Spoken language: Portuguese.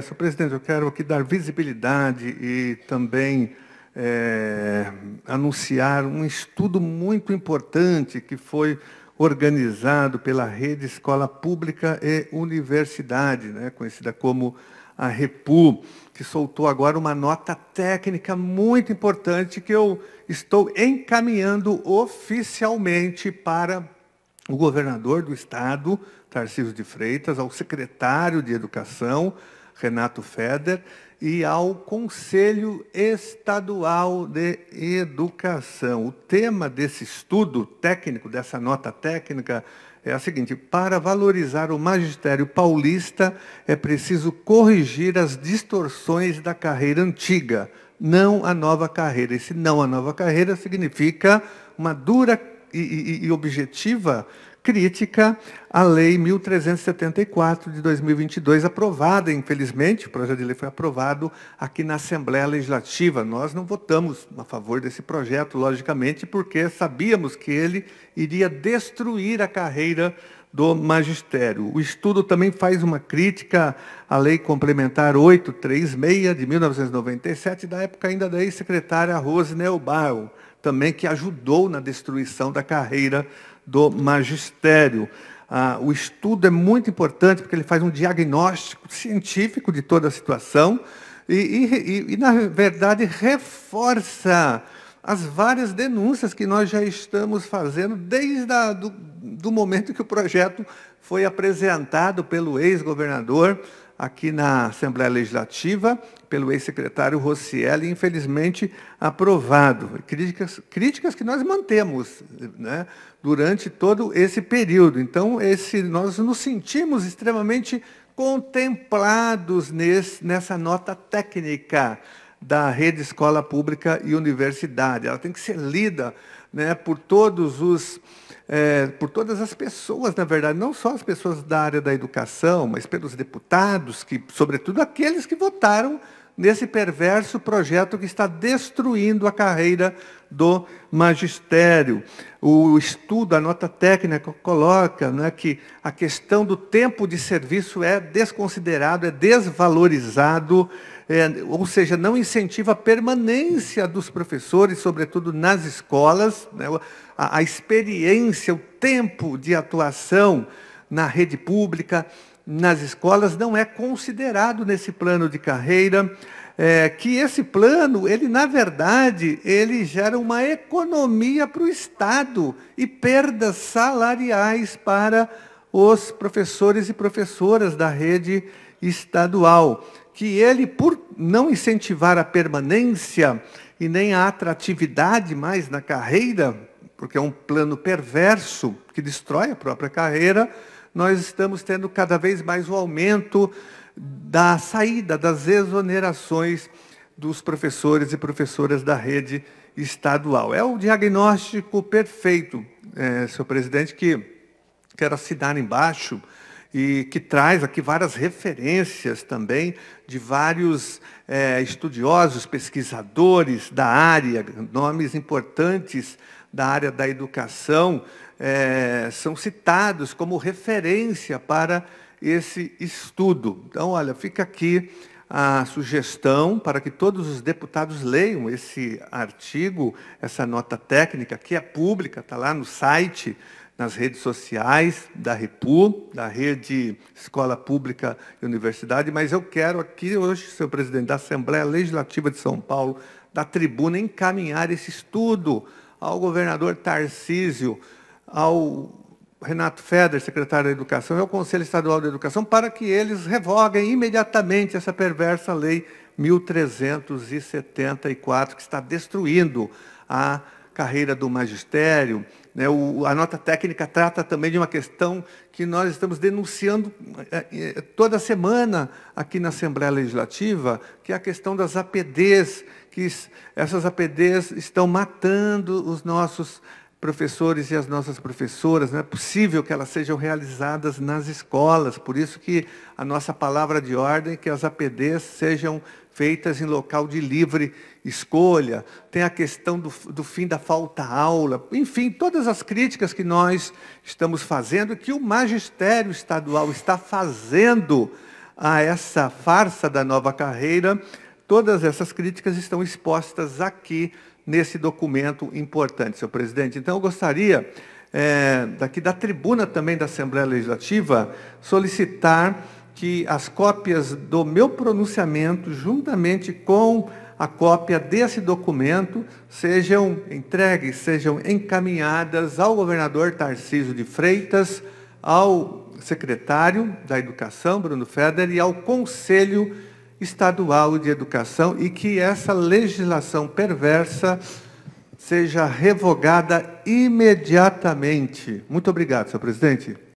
Senhor presidente, eu quero aqui dar visibilidade e também é, anunciar um estudo muito importante que foi organizado pela Rede Escola Pública e Universidade, né, conhecida como a REPU, que soltou agora uma nota técnica muito importante que eu estou encaminhando oficialmente para o governador do Estado, Tarcísio de Freitas, ao secretário de Educação, Renato Feder, e ao Conselho Estadual de Educação. O tema desse estudo técnico, dessa nota técnica, é a seguinte: para valorizar o magistério paulista, é preciso corrigir as distorções da carreira antiga, não a nova carreira. Se não a nova carreira significa uma dura e, e, e objetiva crítica à Lei 1374 de 2022, aprovada, infelizmente, o projeto de lei foi aprovado aqui na Assembleia Legislativa. Nós não votamos a favor desse projeto, logicamente, porque sabíamos que ele iria destruir a carreira do magistério. O estudo também faz uma crítica à Lei Complementar 836 de 1997, da época ainda da ex-secretária Rose Neubauer, também que ajudou na destruição da carreira do magistério. Ah, o estudo é muito importante porque ele faz um diagnóstico científico de toda a situação e, e, e, na verdade, reforça as várias denúncias que nós já estamos fazendo desde o do momento que o projeto foi apresentado pelo ex-governador aqui na Assembleia Legislativa pelo ex-secretário Rossielli, infelizmente aprovado. Críticas, críticas que nós mantemos né, durante todo esse período. Então, esse, nós nos sentimos extremamente contemplados nesse, nessa nota técnica da rede escola pública e universidade. Ela tem que ser lida né, por todos os é, por todas as pessoas, na verdade, não só as pessoas da área da educação, mas pelos deputados, que, sobretudo aqueles que votaram nesse perverso projeto que está destruindo a carreira do magistério. O estudo, a nota técnica coloca né, que a questão do tempo de serviço é desconsiderado, é desvalorizado, é, ou seja, não incentiva a permanência dos professores, sobretudo nas escolas, né, a, a experiência, o tempo de atuação na rede pública, nas escolas não é considerado nesse plano de carreira, é, que esse plano, ele na verdade, ele gera uma economia para o Estado e perdas salariais para os professores e professoras da rede estadual, que ele, por não incentivar a permanência e nem a atratividade mais na carreira, porque é um plano perverso que destrói a própria carreira, nós estamos tendo cada vez mais um aumento da saída, das exonerações dos professores e professoras da rede estadual. É o diagnóstico perfeito, é, senhor presidente, que quero assinar embaixo e que traz aqui várias referências também de vários é, estudiosos, pesquisadores da área, nomes importantes da área da educação, é, são citados como referência para esse estudo. Então, olha, fica aqui a sugestão para que todos os deputados leiam esse artigo, essa nota técnica, que é pública, está lá no site, nas redes sociais da REPU, da Rede Escola Pública e Universidade, mas eu quero aqui hoje, senhor presidente da Assembleia Legislativa de São Paulo, da tribuna, encaminhar esse estudo ao governador Tarcísio, ao Renato Feder, secretário da Educação, e ao Conselho Estadual da Educação, para que eles revoguem imediatamente essa perversa lei 1374, que está destruindo a carreira do magistério. Né? O, a nota técnica trata também de uma questão que nós estamos denunciando é, é, toda semana aqui na Assembleia Legislativa, que é a questão das APDs, que essas APDs estão matando os nossos professores e as nossas professoras, não é possível que elas sejam realizadas nas escolas, por isso que a nossa palavra de ordem é que as APDs sejam feitas em local de livre escolha, tem a questão do, do fim da falta-aula, enfim, todas as críticas que nós estamos fazendo, que o magistério estadual está fazendo a essa farsa da nova carreira, todas essas críticas estão expostas aqui nesse documento importante, senhor presidente. Então, eu gostaria, é, daqui da tribuna também da Assembleia Legislativa, solicitar que as cópias do meu pronunciamento, juntamente com a cópia desse documento, sejam entregues, sejam encaminhadas ao governador Tarcísio de Freitas, ao secretário da Educação, Bruno Feder, e ao Conselho estadual de educação e que essa legislação perversa seja revogada imediatamente. Muito obrigado, senhor presidente.